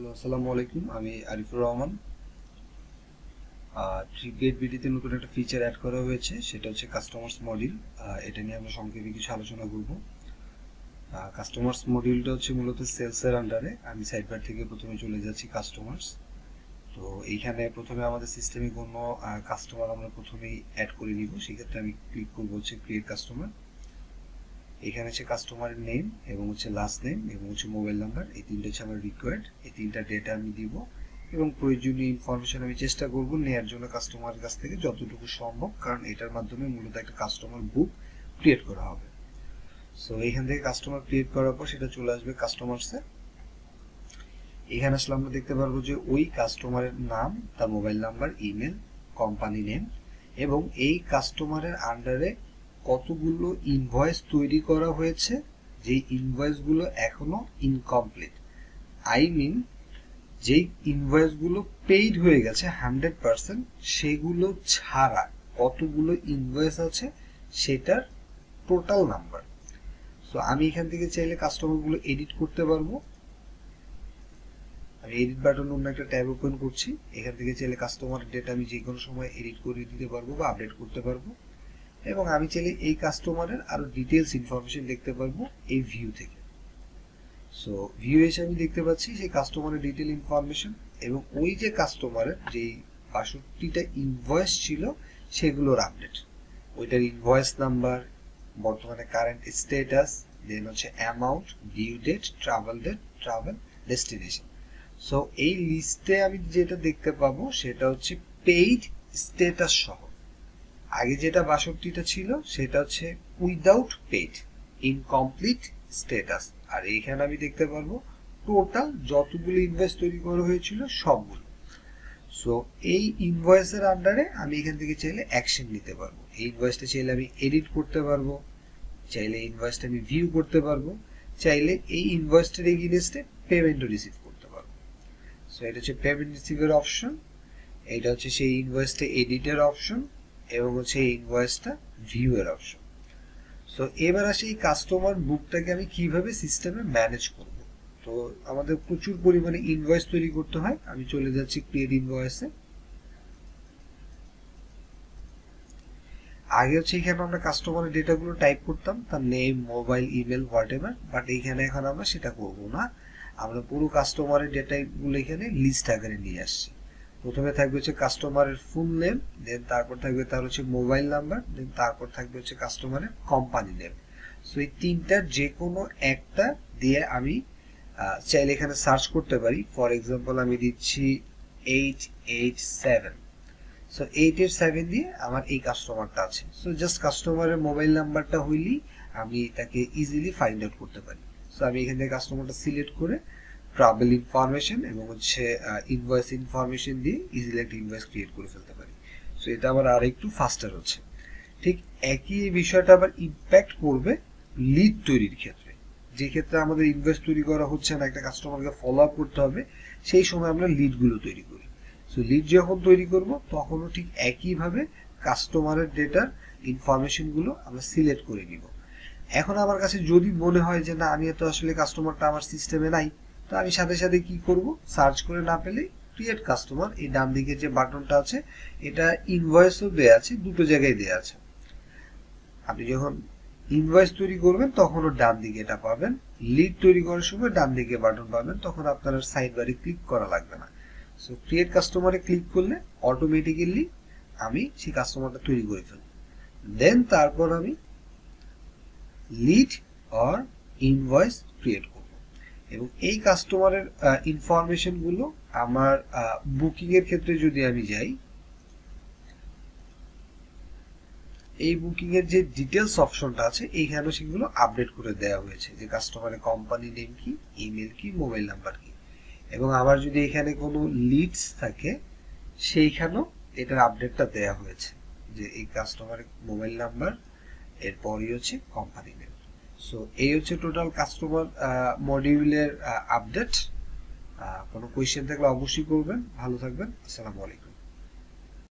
hello আসসালামু আলাইকুম আমি আরিফুর রহমান ক্রিকেট বিডিতে নতুন একটা ফিচার অ্যাড করা হয়েছে সেটা হচ্ছে কাস্টমার্স মডিউল এটা নিয়ে আমরা সংক্ষেপে কিছু আলোচনা করব কাস্টমার্স মডিউলটা হচ্ছে মূলত সেলসের আন্ডারে আমি সাইডবার থেকে প্রথমে চলে যাচ্ছি কাস্টমার্স তো এইখানে প্রথমে আমাদের সিস্টেমে কোনো কাস্টমার আমরা প্রথমেই অ্যাড করে নিব সেক্ষেত্রে আমি ক্লিক করবো হচ্ছে ক্রিয়েট কাস্টমার এখানে হচ্ছে কাস্টমারের নেম এবং হচ্ছে লাস্ট নেম এবং হচ্ছে মোবাইল নাম্বার এই তিনটা হচ্ছে আমার রিকোয়ার্ড এই তিনটা ডেটা আমি দিব এবং প্রয়োজনীয় ইনফরমেশন আমি চেষ্টা করব নেওয়ার জন্য কাস্টমারের কাছ থেকে যতটুকু সম্ভব কারণ এটার মাধ্যমে মূলত একটা কাস্টমার বুক ক্রিয়েট করা হবে সো এইখান থেকে কাস্টমার ক্রিয়েট করার পর সেটা চলে আসবে কাস্টমারসে এখানে আসলে আমরা দেখতে পারবো যে ওই কাস্টমারের নাম তার mobile number email company name এবং এই কাস্টমারের আন্ডারে কতগুলো ইনভয়েস তৈরি করা হয়েছে যেই ইনভয়েসগুলো এখনো ইনকমপ্লিট আই মিন যেই ইনভয়েসগুলো পেইড হয়ে গেছে হান্ড্রেড পারসেন্ট সেগুলো ছাড়া কতগুলো ইনভয়েস আছে সেটার টোটাল নাম্বার সো আমি এখান থেকে চাইলে কাস্টমারগুলো এডিট করতে পারবো আমি এডিট বাটন অন্য একটা ট্যাব ওপেন করছি এখান থেকে চাইলে কাস্টমার ডেটা আমি যে কোনো সময় এডিট করে দিতে পারবো বা আপডেট করতে পারবো এবং আমি চাইলে এই কাস্টমারের আরো ডিটেলস ইনফরমেশন দেখতে পারবো এই ভিউ থেকে সো ভিউ এসে আমি দেখতে পাচ্ছি যে কাস্টমারের ডিটেল ইনফরমেশন এবং ওই যে কাস্টমারের যেই বাষট্টিটা ইনভয়েস ছিল সেগুলোর আপডেট ওইটার ইনভয়েস নাম্বার বর্তমানে কারেন্ট স্ট্যাটাস দেন হচ্ছে amount due date travel date travel destination so এই লিস্টে আমি যেটা দেখতে পাবো সেটা হচ্ছে পেইড স্ট্যাটাস সহ আগে যেটা বাষট্টিটা ছিল সেটা হচ্ছে উইদাউট পেড ইনকমপ্লিট স্টেটাস আর এইখানে আমি দেখতে পারবো টোটাল যতগুলো ইনভয়েস তৈরি করা হয়েছিল সবগুলো সো এই ইনভয়েসের আন্ডারে আমি এখান থেকে চাইলে অ্যাকশন নিতে পারবো এই ইনভয়েসটা চাইলে আমি এডিট করতে পারবো চাইলে ইনভয়েসটা আমি ভিউ করতে পারবো চাইলে এই ইনভয়েসটার এগেনস্টে পেমেন্টও রিসিভ করতে পারবো সো এটা হচ্ছে পেমেন্ট রিসিভের অপশন এটা হচ্ছে সেই ইনভয়েসটা এডিটের অপশন এবং হচ্ছে এই ইনভয়েসটা ভিউ এর অপশন তো এবার আসি এই কাস্টমার বুকটাকে আমি কিভাবে সিস্টেমে ম্যানেজ করব তো আমাদের প্রচুর পরিমাণে ইনভয়েস তৈরি করতে হয় আমি চলে যাচ্ছি ক্রিয়েট ইনভয়েসে আগে হচ্ছে এখানে আমরা কাস্টমারের ডেটাগুলো টাইপ করতাম তার name mobile email whatever but এইখানে এখন আমরা সেটা করব না আমরা পুরো কাস্টমারের ডেটাগুলো এখানে লিস্ট আকারে নিয়ে আসছি প্রথমে থাকবে হচ্ছে কাস্টমারের ফুল নেম দেন তারপর থাকবে তার হচ্ছে মোবাইল নাম্বার দেন তারপর থাকবে হচ্ছে কাস্টমারের কোম্পানি নেম সো এই তিনটার যে কোনো একটা দিয়ে আমি চাইলে এখানে সার্চ করতে পারি ফর এক্সাম্পল আমি দিচ্ছি eight eight seven so eight eight seven দিয়ে আমার এই কাস্টমারটা আছে সো জাস্ট কাস্টমারের মোবাইল নাম্বারটা হইলেই আমি তাকে ইজিলি ফাইন্ড আউট করতে পারি সো আমি এখান থেকে কাস্টমারটা সিলেক্ট করে ট্রাভেল ইনফরমেশন এবং হচ্ছে ইনভয়েস ইনফরমেশন দিয়ে ইজিলি একটা ইনভয়েস ক্রিয়েট করে ফেলতে পারি সো এটা আবার আর একটু ফাস্টার হচ্ছে ঠিক একই বিষয়টা আবার ইম্প্যাক্ট করবে লিড তৈরির ক্ষেত্রে যে ক্ষেত্রে আমাদের ইনভয়েস তৈরি করা হচ্ছে না একটা কাস্টমারকে ফলো আপ করতে হবে সেই সময় আমরা লিডগুলো তৈরি করি সো লিড যখন তৈরি করব তখনও ঠিক একইভাবে কাস্টমারের ডেটার ইনফরমেশনগুলো আমরা সিলেক্ট করে নিব এখন আমার কাছে যদি মনে হয় যে না আমি তো আসলে কাস্টমারটা আমার সিস্টেমে নাই তো আমি সাথে সাথে কি করব সার্চ করে না পেলে ক্রিয়েট কাস্টমার এই ডান দিকে যে বাটনটা আছে এটা ইনভয়েসও দেওয়া আছে দুটো জায়গায় দেওয়া আছে আপনি যখন ইনভয়েস তৈরি করবেন তখনও ডান দিকে এটা পাবেন লিড তৈরি করার সময় ডান দিকে বাটন পাবেন তখন আপনার সাইড বারে ক্লিক করা লাগবে না সো ক্রিয়েট কাস্টমারে ক্লিক করলে অটোমেটিক্যালি আমি সেই কাস্টমারটা তৈরি করে ফেলব দেন তারপর আমি লিড অর ইনভয়েস ক্রিয়েট করব এবং এই কাস্টমারের ইনফরমেশনগুলো আমার বুকিংয়ের ক্ষেত্রে যদি আমি যাই এই বুকিংয়ের যে ডিটেলস অপশনটা আছে এইখানে সেগুলো আপডেট করে দেওয়া হয়েছে যে কাস্টমারের কোম্পানি নেম কি ইমেল কি মোবাইল নাম্বার কি এবং আবার যদি এখানে কোনো লিডস থাকে সেইখানেও এটার আপডেটটা দেওয়া হয়েছে যে এই কাস্টমারের মোবাইল নাম্বার এরপরই হচ্ছে কোম্পানি নেম সো এই হচ্ছে টোটাল কাস্টমার মডিউলের আপডেট কোনো কোয়েশ্চেন থাকলে অবশ্যই করবেন ভালো থাকবেন আসসালামু আলাইকুম